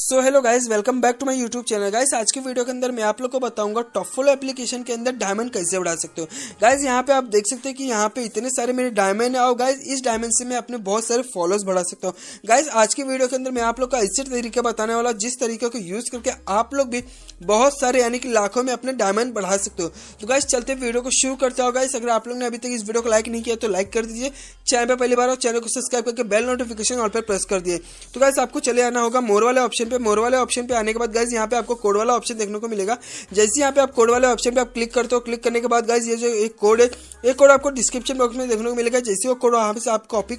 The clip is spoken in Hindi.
so hello guys welcome back to my YouTube channel guys आज की वीडियो के अंदर मैं आप लोग को बताऊंगा टॉप फोलो एप्लीकेशन के अंदर डायमंड कैसे बढ़ा सकते हो गाइस यहाँ पे आप देख सकते हो कि यहाँ पे इतने सारे मेरे डायमंड है और गाइस इस डायमंड से मैं अपने बहुत सारे फॉलोअर्स बढ़ा सकता हूँ गाइज आज की वीडियो के अंदर मैं आप लोग का ऐसे तरीके बताने वाला जिस तरीके को यूज करके आप लोग भी बहुत सारे यानी कि लाखों में अपने डायमंड बढ़ा सकते हो तो गाइज चलते वीडियो को शुरू करते हो गाइस अगर आप लोग ने अभी तक इस वीडियो को लाइक नहीं किया तो लाइक कर दीजिए चैनल पर पहली बार और चैनल को सब्सक्राइब करके बेल नोटिफिकेशन ऑल पर प्रेस कर दिए तो गाइस आपको चले आना होगा मोर वाले ऑप्शन ऑप्शन पे मोर वाले ऑप्शन पे आने के बाद गाइज यहाँ पे आपको कोड वाला ऑप्शन देखने को मिलेगा जैसे यहाँ पे आप कोड वाले ऑप्शन पे आप क्लिक करते हो क्लिक करने के बाद गाइज ये जो एक कोड है एक कोड आपको डिस्क्रिप्शन बॉक्स में देखने को मिलेगा जैसे वो कोड वहाँ पे आप कॉपी